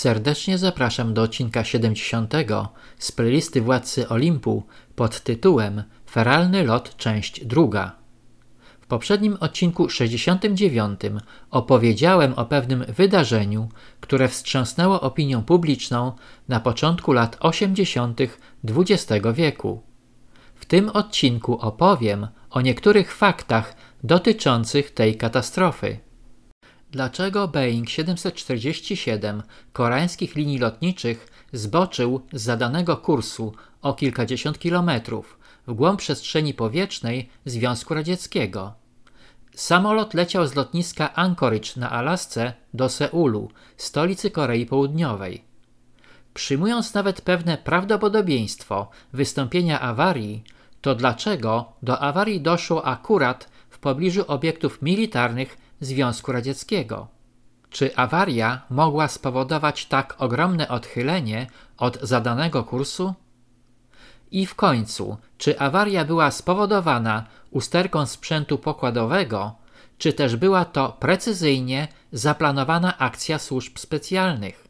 Serdecznie zapraszam do odcinka 70 z playlisty Władcy Olimpu pod tytułem Feralny lot, część druga. W poprzednim odcinku 69 opowiedziałem o pewnym wydarzeniu, które wstrząsnęło opinią publiczną na początku lat 80. XX wieku. W tym odcinku opowiem o niektórych faktach dotyczących tej katastrofy. Dlaczego Boeing 747 koreańskich linii lotniczych zboczył z zadanego kursu o kilkadziesiąt kilometrów w głąb przestrzeni powietrznej Związku Radzieckiego? Samolot leciał z lotniska Anchorage na Alasce do Seulu, stolicy Korei Południowej. Przyjmując nawet pewne prawdopodobieństwo wystąpienia awarii, to dlaczego do awarii doszło akurat w pobliżu obiektów militarnych Związku Radzieckiego. Czy awaria mogła spowodować tak ogromne odchylenie od zadanego kursu? I w końcu, czy awaria była spowodowana usterką sprzętu pokładowego, czy też była to precyzyjnie zaplanowana akcja służb specjalnych?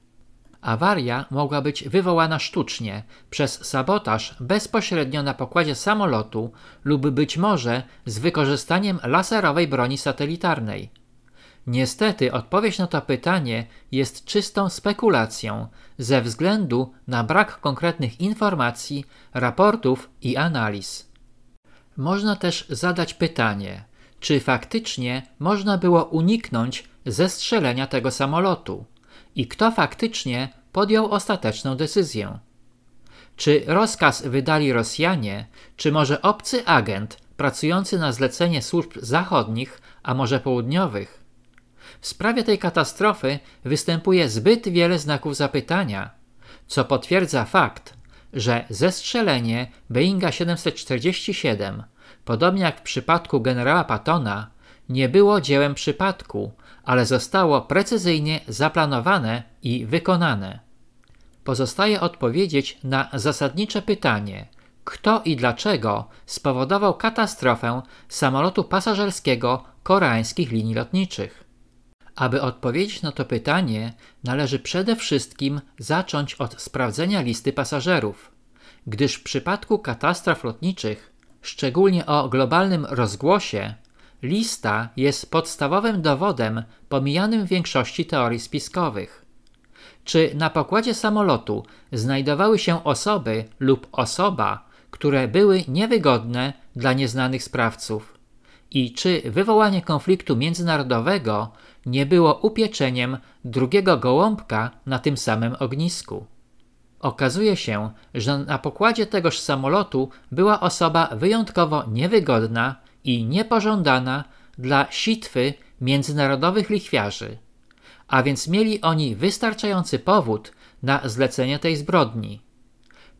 Awaria mogła być wywołana sztucznie przez sabotaż bezpośrednio na pokładzie samolotu lub być może z wykorzystaniem laserowej broni satelitarnej. Niestety odpowiedź na to pytanie jest czystą spekulacją ze względu na brak konkretnych informacji, raportów i analiz. Można też zadać pytanie, czy faktycznie można było uniknąć zestrzelenia tego samolotu i kto faktycznie podjął ostateczną decyzję. Czy rozkaz wydali Rosjanie, czy może obcy agent pracujący na zlecenie służb zachodnich, a może południowych? W sprawie tej katastrofy występuje zbyt wiele znaków zapytania, co potwierdza fakt, że zestrzelenie Boeinga 747, podobnie jak w przypadku generała Pattona, nie było dziełem przypadku, ale zostało precyzyjnie zaplanowane i wykonane. Pozostaje odpowiedzieć na zasadnicze pytanie, kto i dlaczego spowodował katastrofę samolotu pasażerskiego koreańskich linii lotniczych. Aby odpowiedzieć na to pytanie, należy przede wszystkim zacząć od sprawdzenia listy pasażerów, gdyż w przypadku katastrof lotniczych, szczególnie o globalnym rozgłosie, lista jest podstawowym dowodem pomijanym w większości teorii spiskowych. Czy na pokładzie samolotu znajdowały się osoby lub osoba, które były niewygodne dla nieznanych sprawców? I czy wywołanie konfliktu międzynarodowego nie było upieczeniem drugiego gołąbka na tym samym ognisku. Okazuje się, że na pokładzie tegoż samolotu była osoba wyjątkowo niewygodna i niepożądana dla sitwy międzynarodowych lichwiarzy, a więc mieli oni wystarczający powód na zlecenie tej zbrodni.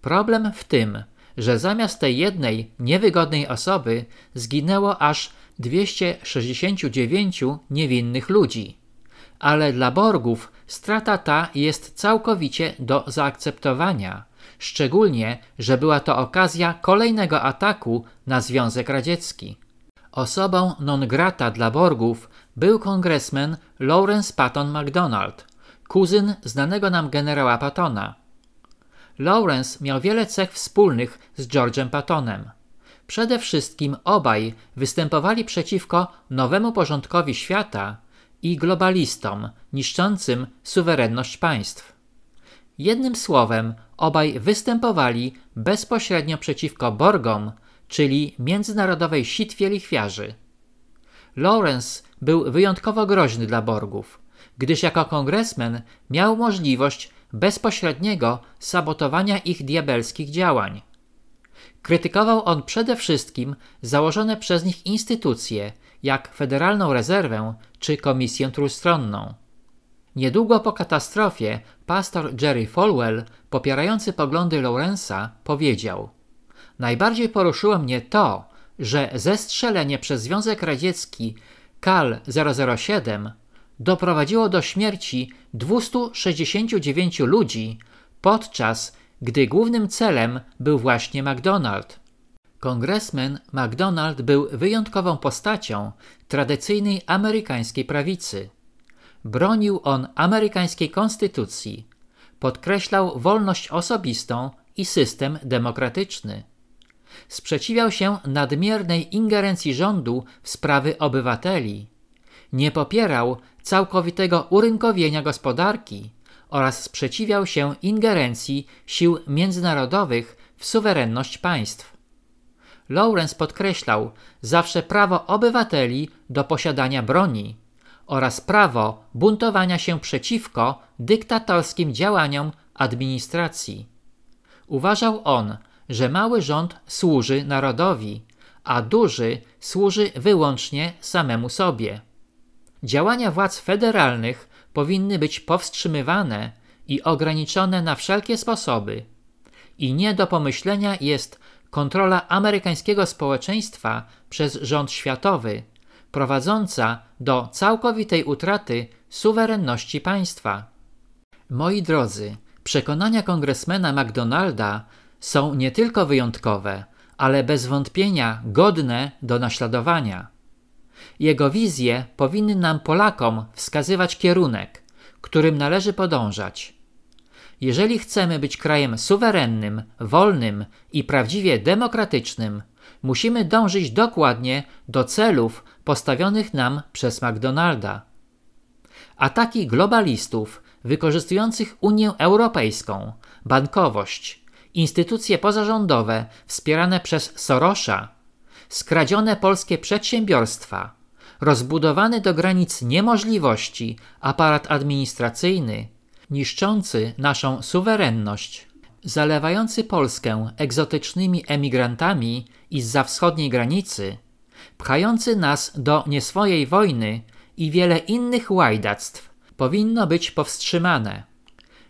Problem w tym, że zamiast tej jednej niewygodnej osoby zginęło aż 269 niewinnych ludzi. Ale dla Borgów strata ta jest całkowicie do zaakceptowania, szczególnie, że była to okazja kolejnego ataku na Związek Radziecki. Osobą non grata dla Borgów był kongresmen Lawrence Patton MacDonald, kuzyn znanego nam generała Pattona – Lawrence miał wiele cech wspólnych z George'em Pattonem. Przede wszystkim obaj występowali przeciwko nowemu porządkowi świata i globalistom niszczącym suwerenność państw. Jednym słowem, obaj występowali bezpośrednio przeciwko Borgom, czyli międzynarodowej sitwie lichwiarzy. Lawrence był wyjątkowo groźny dla Borgów, gdyż jako kongresmen miał możliwość bezpośredniego sabotowania ich diabelskich działań. Krytykował on przede wszystkim założone przez nich instytucje, jak Federalną Rezerwę czy Komisję Trójstronną. Niedługo po katastrofie pastor Jerry Falwell, popierający poglądy Lawrence'a, powiedział: Najbardziej poruszyło mnie to, że zestrzelenie przez Związek Radziecki KAL 007 doprowadziło do śmierci 269 ludzi, podczas gdy głównym celem był właśnie McDonald. Kongresmen McDonald był wyjątkową postacią tradycyjnej amerykańskiej prawicy. Bronił on amerykańskiej konstytucji, podkreślał wolność osobistą i system demokratyczny. Sprzeciwiał się nadmiernej ingerencji rządu w sprawy obywateli nie popierał całkowitego urynkowienia gospodarki oraz sprzeciwiał się ingerencji sił międzynarodowych w suwerenność państw. Lawrence podkreślał zawsze prawo obywateli do posiadania broni oraz prawo buntowania się przeciwko dyktatorskim działaniom administracji. Uważał on, że mały rząd służy narodowi, a duży służy wyłącznie samemu sobie. Działania władz federalnych powinny być powstrzymywane i ograniczone na wszelkie sposoby. I nie do pomyślenia jest kontrola amerykańskiego społeczeństwa przez rząd światowy, prowadząca do całkowitej utraty suwerenności państwa. Moi drodzy, przekonania kongresmena McDonalda są nie tylko wyjątkowe, ale bez wątpienia godne do naśladowania. Jego wizje powinny nam Polakom wskazywać kierunek, którym należy podążać. Jeżeli chcemy być krajem suwerennym, wolnym i prawdziwie demokratycznym, musimy dążyć dokładnie do celów postawionych nam przez McDonalda. Ataki globalistów wykorzystujących Unię Europejską, bankowość, instytucje pozarządowe wspierane przez Sorosza skradzione polskie przedsiębiorstwa, rozbudowany do granic niemożliwości aparat administracyjny, niszczący naszą suwerenność, zalewający Polskę egzotycznymi emigrantami i za wschodniej granicy, pchający nas do nieswojej wojny i wiele innych łajdactw powinno być powstrzymane.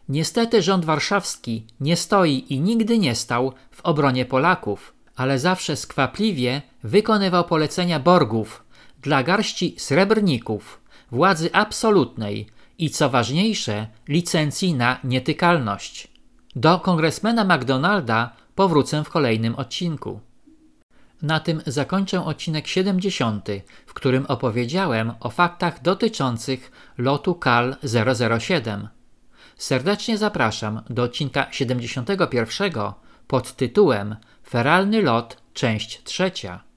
Niestety rząd warszawski nie stoi i nigdy nie stał w obronie Polaków, ale zawsze skwapliwie wykonywał polecenia borgów dla garści srebrników, władzy absolutnej i co ważniejsze, licencji na nietykalność. Do kongresmena McDonalda powrócę w kolejnym odcinku. Na tym zakończę odcinek 70, w którym opowiedziałem o faktach dotyczących lotu KAL 007. Serdecznie zapraszam do odcinka 71 pod tytułem Feralny lot, część trzecia.